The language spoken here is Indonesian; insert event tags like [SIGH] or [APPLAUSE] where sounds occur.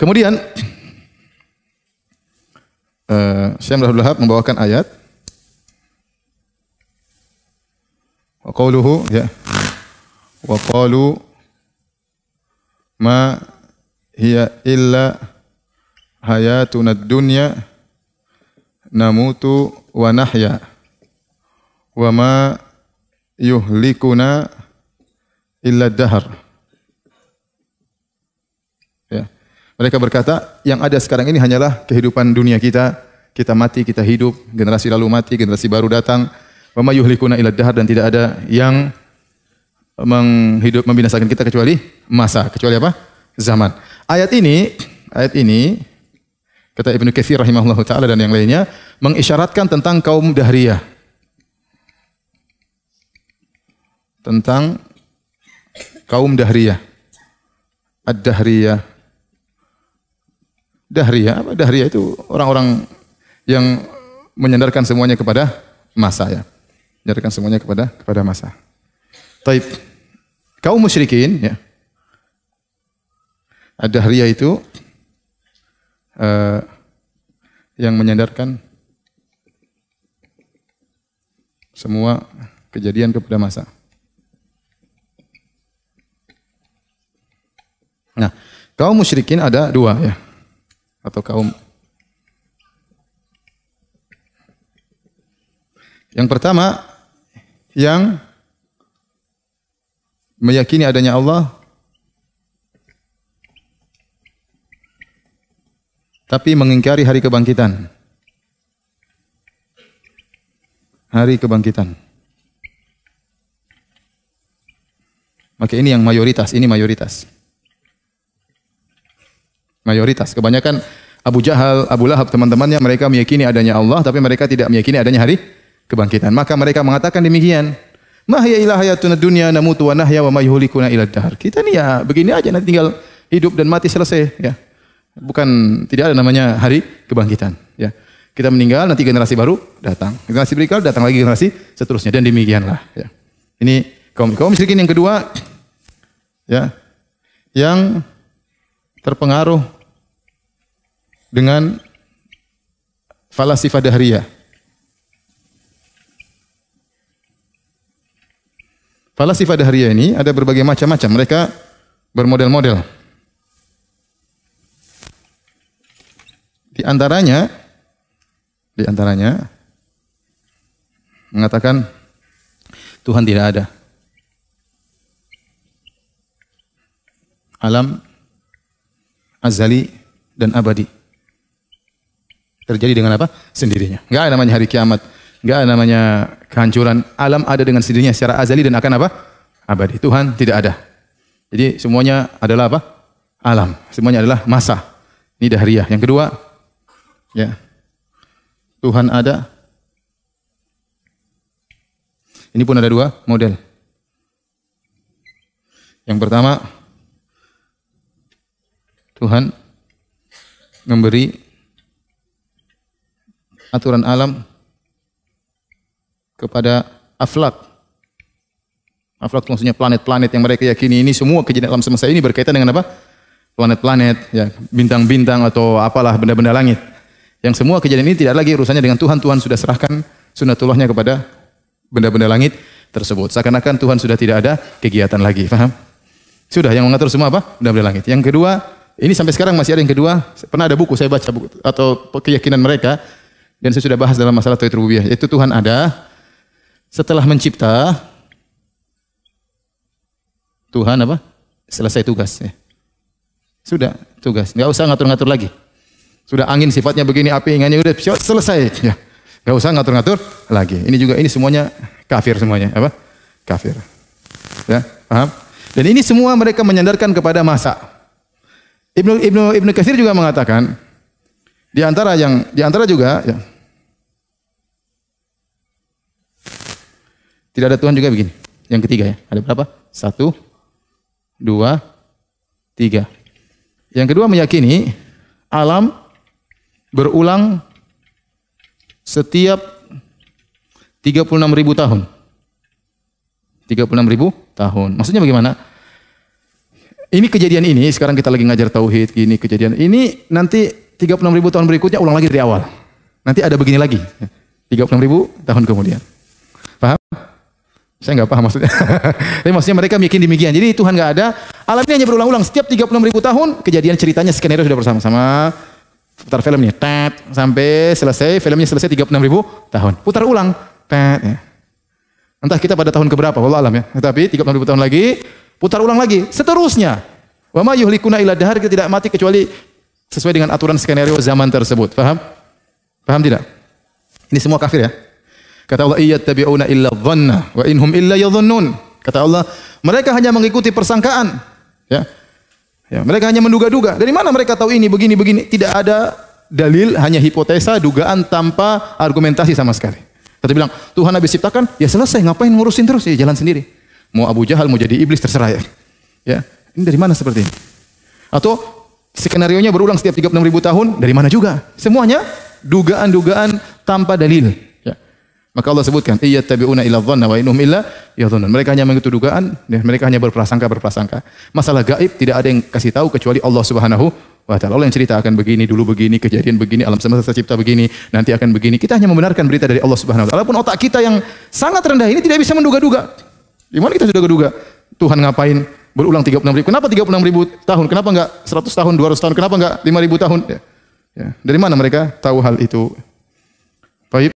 Kemudian uh, eh, saya Abdul Wahab membawakan ayat wa qawluhu ya wa qalu ma hiya illa hayatuna dunya namutu wa nahya wa ma yuhlikuna illa dahar Mereka berkata, yang ada sekarang ini hanyalah kehidupan dunia kita. Kita mati, kita hidup, generasi lalu mati, generasi baru datang. Wa ma yuhlikuna ila dahar dan tidak ada yang menghidup membinasakan kita kecuali masa, kecuali apa? Zaman. Ayat ini, ayat ini kata Ibnu Katsir rahimahullah taala dan yang lainnya mengisyaratkan tentang kaum dahriyah. Tentang kaum dahriyah. Ad-dahriyah Dahriyah, apa Dahriyah itu orang-orang yang menyandarkan semuanya kepada masa ya. Menyandarkan semuanya kepada kepada masa. Taib. Kaum musyrikin ya. ada dahriyah itu uh, yang menyandarkan semua kejadian kepada masa. Nah, kaum musyrikin ada dua ya atau kaum. Yang pertama yang meyakini adanya Allah tapi mengingkari hari kebangkitan. Hari kebangkitan. Maka ini yang mayoritas, ini mayoritas. Mayoritas, kebanyakan Abu Jahal, Abu Lahab, teman-temannya mereka meyakini adanya Allah tapi mereka tidak meyakini adanya hari kebangkitan. Maka mereka mengatakan demikian. Mahya ila dunia namutu wa nahya wa mayhulikuna ila dahar. Kita nih ya begini aja nanti tinggal hidup dan mati selesai ya. Bukan tidak ada namanya hari kebangkitan ya. Kita meninggal nanti generasi baru datang. Generasi berikut datang lagi generasi seterusnya dan demikianlah ya. Ini kaum kaum miskin yang kedua ya yang terpengaruh dengan falasifah dahriyah. Falasifah dahriyah ini ada berbagai macam-macam. Mereka bermodel-model. Di antaranya di antaranya mengatakan Tuhan tidak ada. Alam azali dan abadi terjadi dengan apa? Sendirinya. Enggak ada namanya hari kiamat. Enggak ada namanya kehancuran. Alam ada dengan sendirinya secara azali dan akan apa? Abadi. Tuhan tidak ada. Jadi semuanya adalah apa? Alam. Semuanya adalah masa. Ini dahriyah. Yang kedua, ya. Tuhan ada. Ini pun ada dua model. Yang pertama, Tuhan memberi aturan alam kepada aflak. Aflak maksudnya planet-planet yang mereka yakini ini semua kejadian alam semesta ini berkaitan dengan apa? Planet-planet, ya, bintang-bintang atau apalah benda-benda langit. Yang semua kejadian ini tidak lagi urusannya dengan Tuhan. Tuhan sudah serahkan sunatullahnya kepada benda-benda langit tersebut. Seakan-akan Tuhan sudah tidak ada kegiatan lagi. Faham? Sudah yang mengatur semua apa? Benda-benda langit. Yang kedua, ini sampai sekarang masih ada yang kedua. Pernah ada buku saya baca buku, atau keyakinan mereka dan saya sudah bahas dalam masalah tauhid rububiyah, yaitu Tuhan ada setelah mencipta Tuhan apa? Selesai tugas ya. Sudah tugas, nggak usah ngatur-ngatur lagi. Sudah angin sifatnya begini, api ingannya udah selesai ya. Nggak usah ngatur-ngatur lagi. Ini juga ini semuanya kafir semuanya, apa? Kafir. Ya, paham? Dan ini semua mereka menyandarkan kepada masa. Ibnu Ibnu Ibnu Katsir juga mengatakan di antara yang di antara juga ya, Tidak ada Tuhan juga begini. Yang ketiga ya. Ada berapa? Satu, dua, tiga. Yang kedua meyakini alam berulang setiap 36 ribu tahun. 36 ribu tahun. Maksudnya bagaimana? Ini kejadian ini, sekarang kita lagi ngajar tauhid, ini kejadian ini, nanti 36 ribu tahun berikutnya ulang lagi dari awal. Nanti ada begini lagi, 36 ribu tahun kemudian. Saya nggak paham maksudnya. [LAUGHS] Tapi maksudnya mereka mikir demikian. Jadi Tuhan nggak ada. Alam ini hanya berulang-ulang. Setiap 36 ribu tahun kejadian ceritanya skenario sudah bersama-sama. Putar filmnya. Tet, sampai selesai. Filmnya selesai 36 ribu tahun. Putar ulang. Tet, ya. Entah kita pada tahun keberapa. Wallah alam ya. Tetapi 36 ribu tahun lagi. Putar ulang lagi. Seterusnya. Wa ma yuhlikuna ila dahar. Kita tidak mati kecuali sesuai dengan aturan skenario zaman tersebut. Paham? Paham tidak? Ini semua kafir ya. Kata Allah, tabi'una illa dhanna wa inhum illa yadhunnun." Kata Allah, mereka hanya mengikuti persangkaan, ya. Ya, mereka hanya menduga-duga. Dari mana mereka tahu ini begini begini? Tidak ada dalil, hanya hipotesa, dugaan tanpa argumentasi sama sekali. tapi bilang, Tuhan habis ciptakan, ya selesai, ngapain ngurusin terus? Ya jalan sendiri. Mau Abu Jahal, mau jadi iblis, terserah ya. ya. Ini dari mana seperti ini? Atau skenario nya berulang setiap 36 ribu tahun, dari mana juga? Semuanya dugaan-dugaan tanpa dalil. Maka Allah sebutkan, "Iya tabi'una ila dhanna wa inhum illa yadhunnun." Mereka hanya mengikuti dugaan, mereka hanya berprasangka-berprasangka. Masalah gaib tidak ada yang kasih tahu kecuali Allah Subhanahu wa taala. Allah yang cerita akan begini, dulu begini, kejadian begini, alam semesta tercipta begini, nanti akan begini. Kita hanya membenarkan berita dari Allah Subhanahu wa taala. Walaupun otak kita yang sangat rendah ini tidak bisa menduga-duga. Di mana kita sudah menduga? Tuhan ngapain? Berulang 36 ribu. Kenapa 36 ribu tahun? Kenapa enggak 100 tahun, 200 tahun? Kenapa enggak 5 ribu tahun? Ya. ya. Dari mana mereka tahu hal itu? Baik.